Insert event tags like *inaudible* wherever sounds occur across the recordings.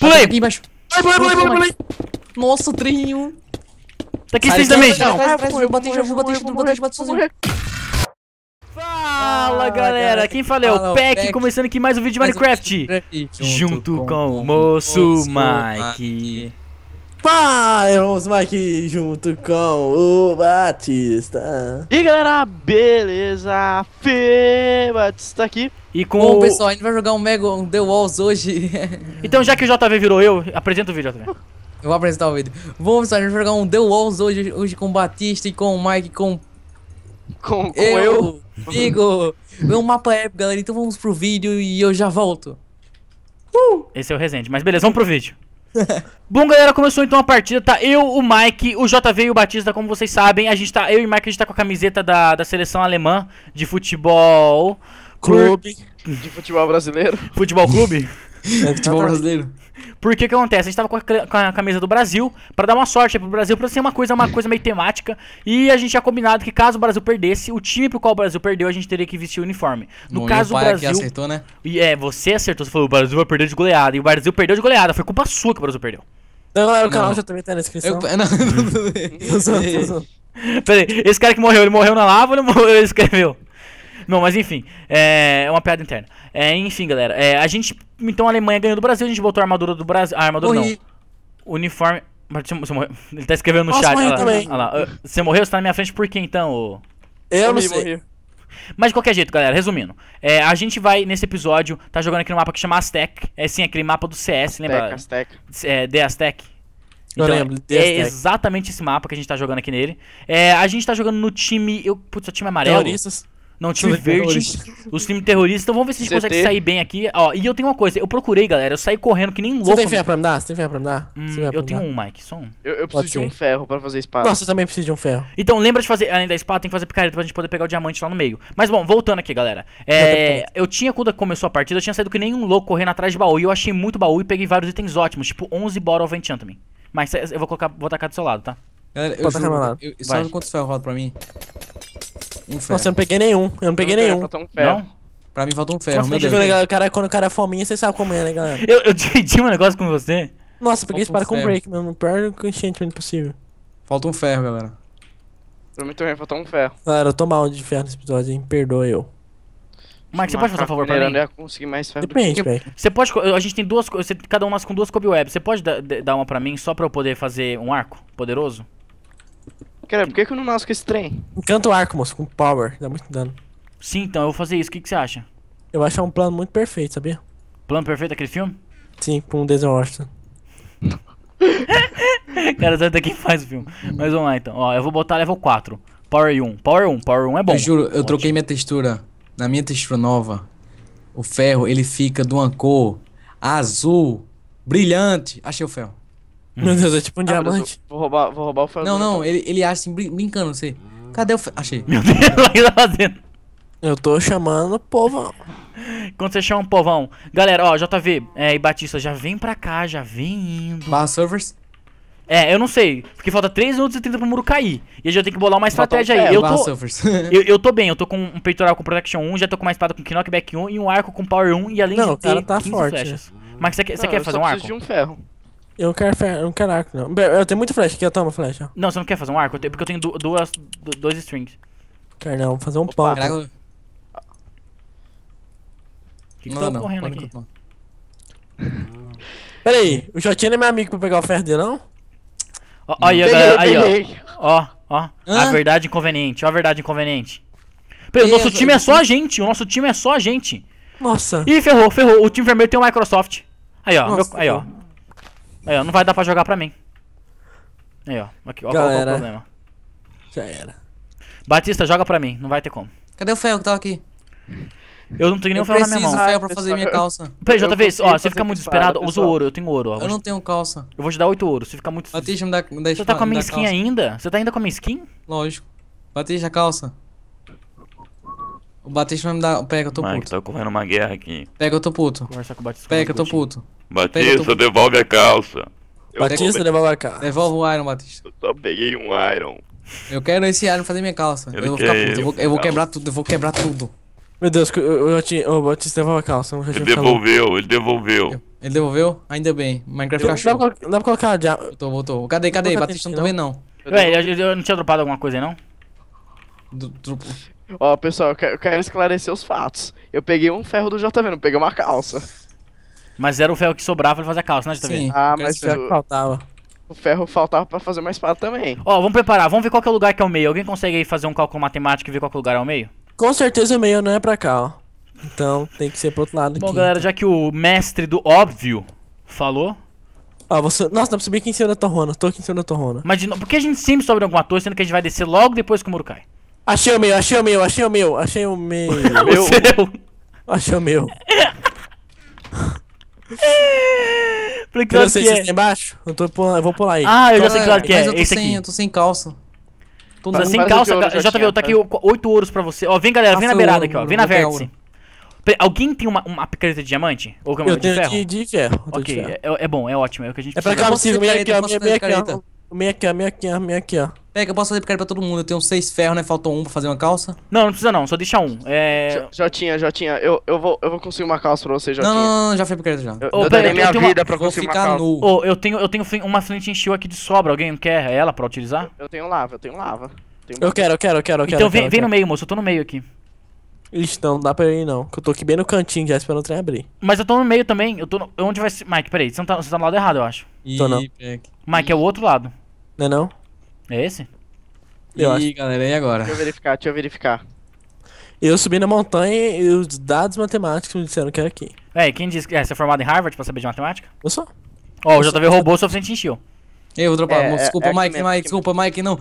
Pulei! Aqui embaixo. Ai, pulei, pulei, pulei, pulei. Nossa, trinho. Tá aqui vocês também. Não, ah, eu bati, eu já, eu já, eu bati sozinho. Fala ah, galera, quem fala é o Peck, começando aqui mais um vídeo de Minecraft Junto com o moço Mike vamos aqui junto com o Batista. E galera, beleza? Fê Batista aqui. E com Bom, o... pessoal, a gente vai jogar um Mega um The Walls hoje. *laughs* então, já que o JV virou eu, apresenta o vídeo, também. Eu vou apresentar o vídeo. Bom, pessoal, a gente vai jogar um The Walls hoje, hoje com o Batista e com o Mike, com... Com, com eu. Digo, é um mapa épico, galera. Então vamos pro vídeo e eu já volto. Uh! Esse é o Resende, mas beleza, vamos pro vídeo. *laughs* Bom, galera, começou então a partida, tá? Eu, o Mike, o JV e o Batista, como vocês sabem, a gente tá, eu e o Mike, a gente tá com a camiseta da, da seleção alemã de futebol... Clube. De futebol brasileiro. Futebol clube? *laughs* É futebol brasileiro. Porque o que acontece? A gente tava com a, com a camisa do Brasil para dar uma sorte pro Brasil, pra ser uma coisa, uma coisa meio temática. E a gente tinha combinado que caso o Brasil perdesse, o time pro qual o Brasil perdeu, a gente teria que vestir o uniforme. No Bom, caso, o pai o é Brasil. Aqui acertou, né? E é, você acertou, você falou, o Brasil vai perder de goleada. E o Brasil perdeu de goleada. Foi culpa sua que o Brasil perdeu. Não, galera, o canal já também tá na descrição. Eu, não, não, não, não, não, não, não, não. Peraí, esse cara que morreu, ele morreu na lava ou ele, morreu, ele escreveu? Não, mas enfim, é, uma piada interna. É, enfim, galera, é, a gente. Então a Alemanha ganhou do Brasil, a gente botou a armadura do Brasil. A armadura Morri. não. Uniforme. Você morreu. Ele tá escrevendo no Posso chat. Olha lá, olha lá. Você morreu? Você tá na minha frente por quê então, ô? Eu, eu não sei. Morri. Mas de qualquer jeito, galera, resumindo. É, a gente vai, nesse episódio, tá jogando aqui no mapa que chama Aztec. É sim, aquele mapa do CS, lembra? Aztec. É, The Aztec. Então, eu lembro, The é exatamente esse mapa que a gente tá jogando aqui nele. É, a gente tá jogando no time. Eu, putz, o time é amarelo. Terroristas não time verde. Os filmes terroristas. Então vamos ver se a gente CT. consegue sair bem aqui. Ó, e eu tenho uma coisa, eu procurei, galera. Eu saí correndo que nem louco. Você tem ferro pra me dar? Você tem ferro pra me dar? Hum, eu tenho dar? um, Mike, só um. Eu, eu preciso Pode de um ferro pra fazer espada. Nossa, eu também preciso de um ferro. Então lembra de fazer, além da espada, tem que fazer picareta pra gente poder pegar o diamante lá no meio. Mas bom, voltando aqui, galera. É, eu tinha, quando começou a partida, eu tinha saído que nem um louco correndo atrás de baú. E eu achei muito baú e peguei vários itens ótimos, tipo 11 Bottle of Enchantment. Mas eu vou colocar, vou tacar do seu lado, tá? Galera, eu, juro, eu, lado. sabe quantos ferros rodam pra mim? Nossa, eu não peguei nenhum. Eu não peguei não nenhum. um ferro. Não? Pra mim falta um ferro, Nossa, meu Deus. cara, quando o cara é fominha, você sabe como é, né, galera? Eu, eu tinha um negócio com você. Nossa, peguei para um com ferro. break mesmo. O pior enchantment possível. Falta um ferro, galera. Pra mim também falta um ferro. Galera, eu tô mal de ferro nesse episódio, hein? Perdoa eu. Mark, você pode fazer um favor pra mim? Eu é conseguir mais ferro. Depende, velho. Você pode. A gente tem duas. Cada um nós com duas cobwebs. Você pode dar uma pra mim só pra eu poder fazer um arco poderoso? Cara, por que, que eu não nasço com esse trem? Encanta o arco, moço, com power, dá muito dano. Sim, então, eu vou fazer isso, o que, que você acha? Eu acho é um plano muito perfeito, sabia? Plano perfeito aquele filme? Sim, com o Denzel Washington. *laughs* Cara, sabe até quem faz o filme. Mas vamos lá então. Ó, eu vou botar level 4. Power 1. Power 1, Power 1 é bom. Eu juro, eu Ótimo. troquei minha textura. Na minha textura nova, o ferro ele fica de uma cor azul, brilhante. Achei o ferro. Meu uhum. Deus, é tipo um ah, diamante. Vou roubar, vou roubar o ferro. Não, não, ele, ele acha assim, brincando, você. Cadê o ferro? Achei. Meu Deus, *laughs* o que tá fazendo? Eu tô chamando o povão. Quando você chama um povão. Galera, ó, JV é, e Batista, já vem pra cá, já vem indo. Mas servers? É, eu não sei. Porque falta 3 minutos e 30 pro muro cair. E eu já tenho que bolar uma estratégia aí. eu, tô, *laughs* eu, eu, tô bem, eu tô com um peitoral com Protection 1, já tô com uma espada com Knockback 1 e um arco com Power 1 e além não, de ter tá forte. flechas. Mas você, quer, você quer fazer um arco? Eu preciso de um ferro. Eu não quero, eu não quero arco, não. Eu tenho muita flecha aqui, eu tomo flecha. Não, você não quer fazer um arco? Eu tenho, porque eu tenho duas, dois strings. Quero não, vou fazer um Opa, pau. Caraca. O que, que tá correndo aqui? *laughs* Pera aí, o Jotinho é meu amigo pra pegar o ferro dele, não? Ó, galera, aí, ó. Ó, ó. A verdade inconveniente, ó a verdade inconveniente. Pera, o nosso time é só a gente, o nosso time é só a gente. Nossa. Ih, ferrou, ferrou. O time vermelho tem o Microsoft. Aí, ó. Nossa, meu, aí, ó. Aí, ó, não vai dar pra jogar pra mim. Aí, ó. Aqui, ó, qual, é o problema. Já era. Batista, joga pra mim, não vai ter como. Cadê o ferro que tava tá aqui? Eu não tenho nenhum ferro na minha mão. Eu preciso ferro pra fazer minha calça. Peraí, outra vez, ó, se ficar muito desesperado, usa o ouro, eu tenho ouro, ó. Eu não tenho calça. Eu vou te dar 8 ouro, se ficar muito... Batista, me dá, me dá Você tá com a minha skin ainda? Você tá ainda com a minha skin? Lógico. Batista, calça. O Batista vai me dar... Pega, eu tô puto. Mike, tá tô correndo uma guerra aqui. Pega, eu tô puto. Conversar com o Batista. Pega, eu tô puto. Batista, Pera, tô... devolve a calça. Eu Batista, devolve a calça. Devolve o Iron, Batista. Eu só peguei um Iron. Eu quero esse Iron fazer minha calça. Eu, eu vou ficar puto, eu vou, eu vou quebrar tudo, eu vou quebrar tudo. Meu Deus, eu, eu tinha. O Batista devolve a calça. ele devolveu, calma. ele devolveu. Ele devolveu? Ainda bem. Minecraft eu, cachorro. Dá pra, colocar já. Voltou, voltou. Cadê, cadê? Batista não tô vendo, não. eu, eu, não tinha dropado alguma coisa aí, não? Do, Ó, pessoal, eu quero, eu quero esclarecer os fatos. Eu peguei um ferro do JV, não peguei uma calça. Mas era o ferro que sobrava pra fazer a calça, né, JV? Sim, ah, mas o ferro faltava. O ferro faltava pra fazer uma espada também. Ó, vamos preparar, vamos ver qual que é o lugar que é o meio. Alguém consegue aí fazer um cálculo matemático e ver qual que é o lugar é o meio? Com certeza o meio não é pra cá, ó. Então tem que ser pro outro lado Bom, aqui, galera, então. já que o mestre do óbvio falou... Ah, você... Nossa, dá pra subir aqui em cima da torrona. Tô aqui em cima da torrona. Mas de por que a gente sempre sobe em alguma torre, sendo que a gente vai descer logo depois que o muro cai? Achei o meu, achei o meu, achei o meu, achei o meu. *laughs* o meu. Achei o meu. *laughs* Falei, claro eu sei, que é. Tem baixo? Eu, tô, eu vou pular aí. Ah, eu já então, sei claro que é. Mas eu tô, Esse sem, aqui. eu tô sem calça. Tô tá sem calça, cara. JB, tá eu tá aqui oito ouros pra você. Ó, vem galera, vem na é beirada aqui, ó. Vem na vértice. Alguém tem uma, uma picareta de diamante? Ou que é uma eu de tenho ferro? De, de ferro. Ok, de ferro. É, é, bom, é ótimo, é o que a gente É precisa. pra cá, Ciro, meia aqui, meia aqui, meia aqui, meia aqui, meia aqui, ó. Pega, eu posso fazer picareta pra todo mundo. Eu tenho seis ferros, né? Faltou um pra fazer uma calça. Não, não precisa não, só deixa um. É. tinha, Jotinha, Jotinha, eu, eu, vou, eu vou conseguir uma calça pra você, Jotinha. Não, não, não já fez picareta já. Eu, oh, eu darei minha eu vida uma... pra conseguir uma calça. Nu. Oh, eu tenho, eu tenho uma flint enchil aqui de sobra. Alguém quer ela pra utilizar? Eu, eu tenho lava, eu tenho lava. Tenho eu quero, eu quero, eu então quero, eu quero. Então vem, quero, vem no meio, moço. Eu tô no meio aqui. Ixi, não, não dá pra ir não. Que eu tô aqui bem no cantinho já esperando o trem abrir. Mas eu tô no meio também. Eu tô no... Onde vai ser. Mike, peraí, você, tá, você tá no lado errado, eu acho. tô não. Mike, é o outro lado. Não é não? É esse? e aí, galera, e agora? Deixa eu verificar, deixa eu verificar. Eu subi na montanha e os dados matemáticos me disseram que era aqui. É, quem disse que é, você é formado em Harvard pra saber de matemática? Eu sou. Ó, oh, o JV roubou o suficiente encheu. Eu vou dropar. É, é desculpa, é, Mike, Mike, desculpa, Mike, não.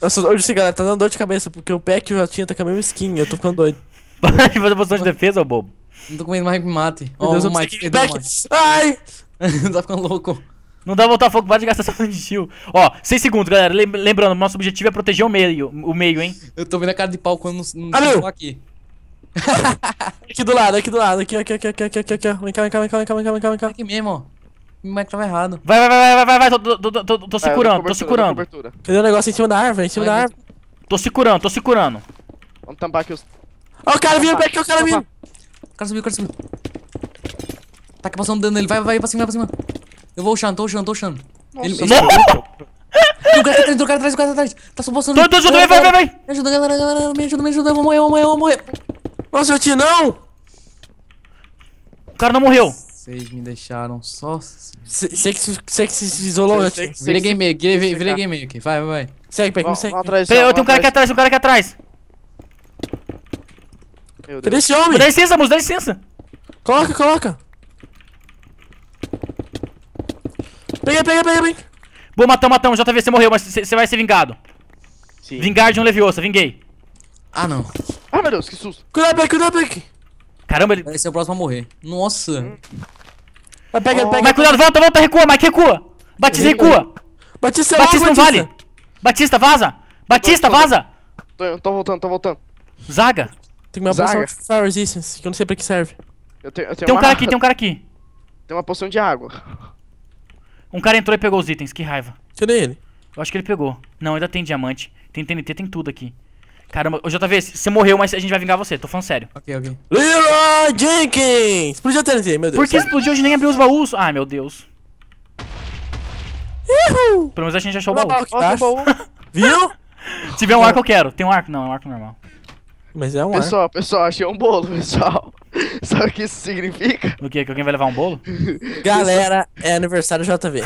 Nossa, hoje sim, galera, tá dando dor de cabeça, porque o pack que eu já tinha tá com a mesma skin, eu tô ficando doido. *laughs* Fazer posição de defesa, ô bobo? Não tô com medo mais que me mate. Meu oh, Deus, o Mike, Mike. Ai! *laughs* tá ficando louco. Não dá Botafogo, para de gastar essa *laughs* de shield. Ó, 6 segundos, galera. Lembrando, nosso objetivo é proteger o meio, o meio, hein? Eu tô vendo a cara de pau quando não, não ah, aqui. *laughs* aqui do lado, aqui do lado, aqui, aqui, aqui, aqui, aqui, aqui, aqui. Vem cá, vem cá, vem cá, vem cá, vem cá, vem cá, é Aqui mesmo, ó. Mas tava errado. Vai, vai, vai, vai, vai, vai, tô, tô, tô, tô, tô é, se curando, tô se curando. Cadê o negócio em cima da árvore? Em cima da árvore. Tô se curando, tô se curando. Vamos tampar aqui os. Ó, o cara vindo, pega aqui, o cara vindo. O cara subiu, o cara subiu. Tá passando dano nele, vai, vai, pra cima, vai pra cima. Eu vou, Xan, tô, Xan, tô, Ele... Ele... o cara tá atrás, o cara atrás, o cara atrás. Tá supondo. Tô, tô ajudando, vai, vai, vai. Me ajuda, galera, galera, me ajuda, me ajuda. Eu vou morrer, eu vou morrer, eu vou morrer. Nossa, eu te não! O cara não morreu. Vocês me deixaram só. Sei que se que se isolou. Virei meio, virei meio aqui. Vai, vai, vai. Segue, pega, segue. Pera, um cara aqui atrás, um cara aqui atrás. Cadê esse homem? Dá licença, moço, dá licença. Coloca, coloca. Peguei, peguei, peguei, peguei. Boa, matamos, matamos. JV, você morreu, mas você vai ser vingado. Sim. Vingar de um Leviosa, vinguei. Ah, não. Ah, meu Deus, que susto. Cuidado, Beck, cuidado, Beck. Caramba, ele... Esse ser o próximo a morrer. Nossa. Hum. Vai, pega, oh. pega. Mas cuidado, volta, volta, recua, Mike, recua. Batista, recua. Batista, é Batista não vale. Batista, vaza. Batista, tô, vaza. Tô, tô, voltando, tô voltando. Zaga. Tem uma Zaga. de Fire Resistance, que eu não sei pra que serve. Eu tenho, eu tenho tem um cara aqui, tem um cara aqui. Tem uma poção de água. Um cara entrou e pegou os itens, que raiva. Cadê ele? Eu acho que ele pegou. Não, ainda tem diamante. Tem TNT, tem tudo aqui. Caramba, ô JV, você morreu, mas a gente vai vingar você, tô falando sério. Ok, ok. Leroy Jenkins! Explodiu a TNT, meu Deus. Por que explodiu? gente nem abriu os baús. Ah, meu Deus. Uhul. Pelo menos a gente achou o baú. Tá? *laughs* Viu? Se tiver um arco, eu quero. Tem um arco? Não, é um arco normal. Mas é um pessoal, ar. Pessoal, achei um bolo, pessoal. *laughs* Sabe o que isso significa? O quê? Que alguém vai levar um bolo? *laughs* Galera, é aniversário JV.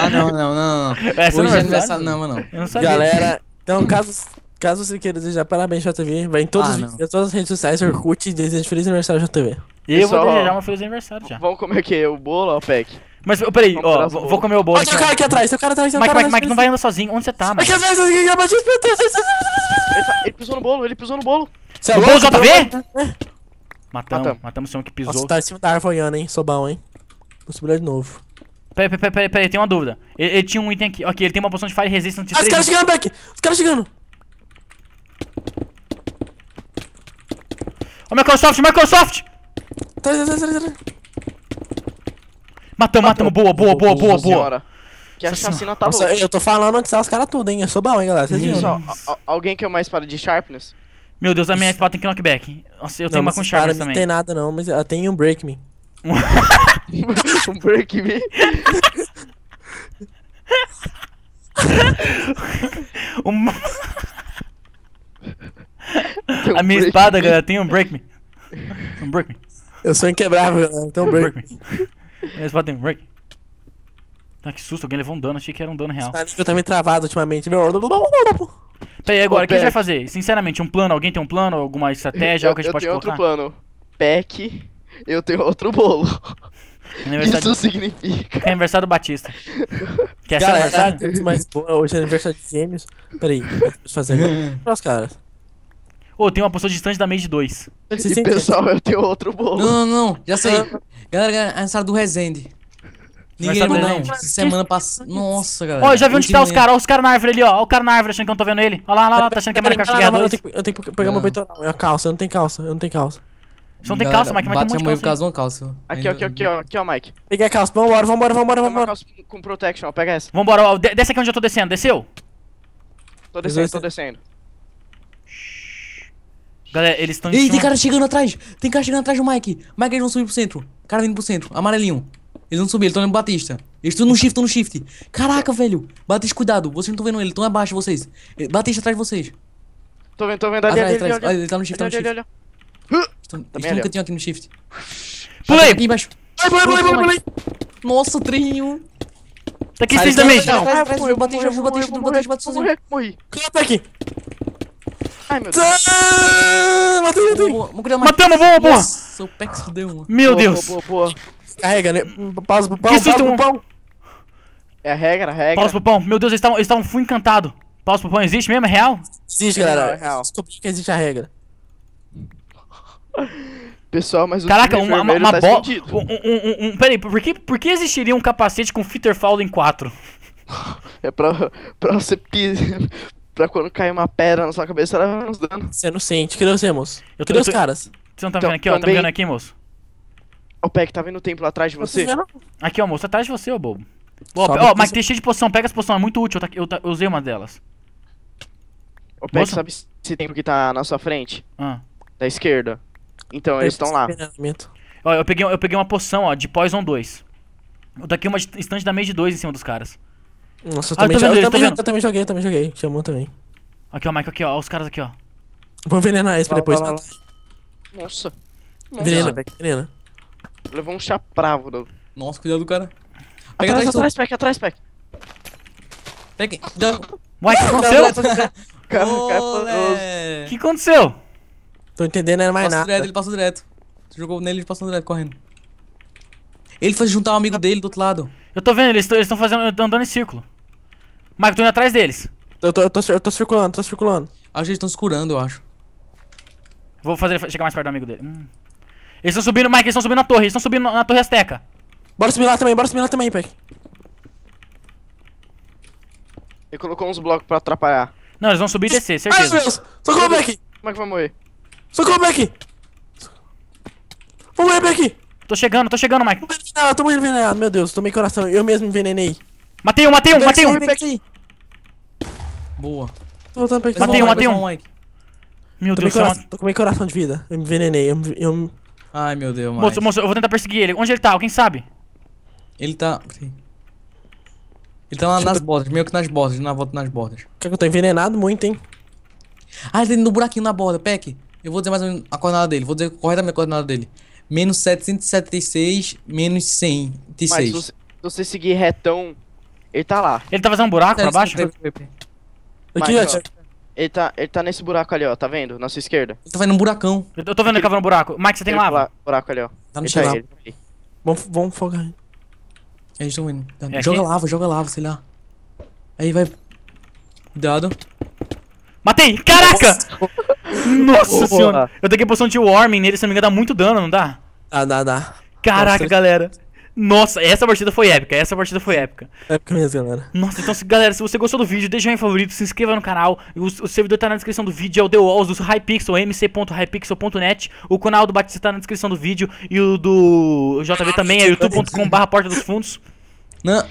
ah, não, não, não, não. *laughs* É Hoje é aniversário, não, mano. Eu não sabia. Galera, então caso Caso você queira desejar parabéns, JTV, vai em todos ah, os, todas as redes sociais, Orkut, e deseja feliz aniversário, JTV. E eu vou desejar um feliz aniversário já. Vamos comer o quê? O bolo ou o pack? Mas peraí, Vamos ó, vou, comer o bolo. Olha o cara aqui atrás, o cara atrás. Mike, Mike, Mike, não vai andar sozinho. Onde você tá, mano Ele pisou no bolo, ele pisou no bolo. Você é louco, JV? Né? Matamos, matamos o que pisou. Nossa, tá em cima da árvore, hein? Sou bom, hein? Vou subir de novo. Peraí, peraí, peraí, peraí, tem uma dúvida. Ele, ele, tinha um item aqui. Ok, ele tem uma poção de Fire Resistance. Ah, os caras chegando, Beck! Os caras chegando! Ô, Microsoft, Microsoft! Traz, traz, traz, traz. Matamos, tá matamos. Boa, boa, boa, boa, boa. Que a chacina tá Nossa, louca. eu tô falando antes são os caras tudo, hein? Eu sou bom, hein, galera. Vocês Só, al- alguém quer uma espada de sharpness? Meu Deus, a minha espada tem knockback. Nossa, eu tenho uma com sharpness também. não tem nada não, mas ela tem um break me. *laughs* um break me. O *laughs* *laughs* um a minha espada, galera, tem um break me. Um break me. Eu sou inquebrável, galera, né? então break, break me. Minha espada tem um break. Ah, que susto, alguém levou um dano, achei que era um dano real. Ah, eu também travado ultimamente, meu. Peraí, agora, o que a gente vai fazer? Sinceramente, um plano? Alguém tem um plano? Alguma estratégia? Eu, algo que a gente pode colocar? Eu tenho outro plano. Pack, eu tenho outro bolo. Aniversário... Isso significa. É aniversário do Batista. Quer ser aniversário? Mas hoje é aniversário de gêmeos. Peraí, deixa eu fazer. *laughs* Nossa, caras. Ô, oh, tem uma pessoa distante da Mage 2. E, pessoal, eu tenho outro bolo. Não, não, não. Já sei. galera, galera, é sala do Resende. Ninguém né? não. não. Semana passada. Nossa, galera. Ó, oh, já vi onde tá os caras. Ó, os caras na árvore ali, ó. Ó, o cara na árvore achando que eu não tô vendo ele. Ó lá, lá, lá. Tá achando que é Mario Kart Guerra 2. Eu tenho que pegar meu peitoral. É a calça. Eu não tenho calça. Eu não tenho calça. Você não tem calça, Mike? Mike tem muito calça. calça. Aqui, aqui, aqui, ó. Aqui, ó, Mike. Peguei a calça. Vambora, vambora, vambora, vambora. calça com protection, ó. Pega essa. Vambora, ó. Desce aqui onde eu tô descendo. Desceu? Tô descendo, tô descendo. Galera, eles estão em Ei, tem cara chegando atrás. Tem cara chegando atrás do Mike. Mike, eles vão subir pro centro. Cara vindo pro centro. Amarelinho. Eles vão subir, eles estão no Batista. Eles estão no shift, estão no shift. Caraca, velho. Batista, cuidado. Vocês não estão vendo ele, estão abaixo vocês. Batista atrás de vocês. Tô vendo, tô vendo. Ali, atrás, ali, atrás. Olha, ele tá no shift, tá no shift. Olha, olha. Eles aqui no shift. Pulei! Aqui embaixo. Ai, pulei, pulei, pulei, pulei. Nossa, 3 em 1. Tá aqui 6 também. Não, Batista, Batista, Batista, Batista. Morri, morri. Quem tá aqui? Ai, meu Deus. Ah, matei, matei. Boa, boa. Matamos, boa, boa. Nossa, o Pex deu mano. Meu Deus. Carrega, né? Pausa pro pão, pausa pro pão. É a regra, a regra. Pausa pro pão. Meu Deus, eles estavam eles full encantado. Pausa pro pão, existe mesmo? É real? Existe, galera. É real. Descobri que existe a regra. Pessoal, mas o Caraca, uma, uma, uma tá bola. Um, um, um, peraí, por que, por que existiria um capacete com Fitter Fallen 4? *laughs* É pra, pra você pra quando cair uma pedra na sua cabeça, ela vai nos dando. Você não sente. É, Cadê você, moço? Eu Cadê tô... os caras? Vocês não tá então, vendo aqui, ó? Então tá vendo aqui, moço? O Peck tá vendo o templo atrás de você? Aqui, ó, moço. Atrás de você, ô bobo. Ó, ó mas tem cheio de poção. Pega as poções. É muito útil. Eu, tá- eu, tá- eu usei uma delas. O Peck sabe esse templo que tá na sua frente? Ah. Da esquerda. Então, eles estão lá. Ó, eu peguei, eu peguei uma poção, ó, de Poison 2. Eu aqui uma estante da Mage 2 em cima dos caras. Nossa, eu, ah, também, joguei eu, também, tá eu, também, joguei, eu também joguei. Chamou também. Aqui, ó, Michael, aqui, ó. Os caras aqui, ó. Vou envenenar esse pra depois. Lá, lá, lá. Nossa. Envenena, pega envenena. Levou um chapravo, do... Nossa, cuidado do cara. Pega atrás, atrás, atrás, pega. Pega. Uai, o que aconteceu? cara, O que aconteceu? Tô entendendo, não é mais nada. Direto, ele passou direto. Você jogou nele, ele passou direto, correndo. Ele foi juntar um amigo dele do outro lado. Eu tô vendo, eles estão fazendo andando em círculo. Mike, tô indo atrás deles. Eu tô, eu tô, eu tô circulando, tô circulando. Acho que eles estão se curando, eu acho. Vou fazer chegar mais perto do amigo dele. Hum. Eles estão subindo, Mike, eles estão subindo na torre, eles estão subindo na torre Azteca. Bora subir lá também, bora subir lá também, Peck. Ele colocou uns blocos pra atrapalhar. Não, eles vão subir e descer, certeza. Ai, meu Deus! Socorro, Peck! Como é que vai morrer? Socorro, Peck! Vou morrer, Peck! Tô chegando, tô chegando, Mike. Não, eu tô muito envenenado, meu Deus, tomei coração, eu mesmo envenenei. Matei um, matei um, matei um. Boa. Tô voltando pra aqui. Matei um, matei um. Meu Deus do céu. Tô com meio coração de vida. Eu me envenenei. Eu, me, eu... Ai, meu Deus, mano. Moço, moço, eu vou tentar perseguir ele. Onde ele tá? Alguém sabe? Ele tá... Ele tá lá nas bordas, meio que nas bordas, na volta nas bordas. Quer é que eu tô envenenado muito, hein? Ah, ele tá no buraquinho na borda, Peck. Eu vou dizer mais ou menos a coordenada dele, vou dizer corretamente a coordenada dele. Menos 776, menos 106. Mas se você seguir retão ele tá lá. Ele tá fazendo um buraco tá, pra baixo? Aqui, ó. Ele tá, ele tá nesse buraco ali, ó, tá vendo? Na sua esquerda. Ele tá vendo um buracão. Eu tô vendo ele cavando um buraco. Mike, você tem lava? Buraco ali, ó. Tá no tá chão. Tá vamos, vamos focar. Eles estão indo. É joga aqui? lava, joga lava, sei lá. Aí vai. Cuidado. Matei! Caraca! Nossa, Nossa senhora! Eu dei a poção de warming nele, se não me engano, dá muito dano, não dá? Dá, dá, dá. Caraca, Nossa, galera. Nossa, essa partida foi épica, essa partida foi épica. Épica mesmo, galera. Nossa, então se, galera, se você gostou do vídeo, deixa um favorito, se inscreva no canal. O, o servidor tá na descrição do vídeo, é o The Walls, do Hypixel, mc.hypixel.net. O canal do Batista tá na descrição do vídeo e o do JV ah, também é youtubecom porta dos fundos. Não.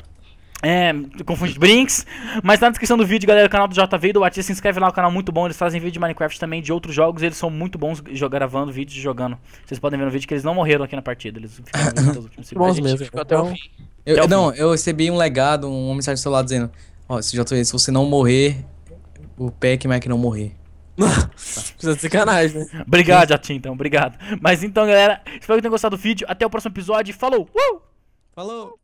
É, confundi Brinks. Mas na descrição do vídeo, galera, o canal do JV do Batista. Se inscreve lá, o é canal é muito bom. Eles fazem vídeo de Minecraft também, de outros jogos. Eles são muito bons gravando vídeos jogando. Vocês podem ver no vídeo que eles não morreram aqui na partida. Eles ficaram até os últimos segundos. mesmo. Ficou até o então, fim. Eu, até o não, fim. eu recebi um legado, uma mensagem do celular dizendo: Ó, se, JV, se você não morrer, o Pac Mac não morrer. *laughs* Precisa de sacanagem, né? Obrigado, Jatin, então. Obrigado. Mas então, galera, espero que tenham gostado do vídeo. Até o próximo episódio. Falou! Uh! Falou!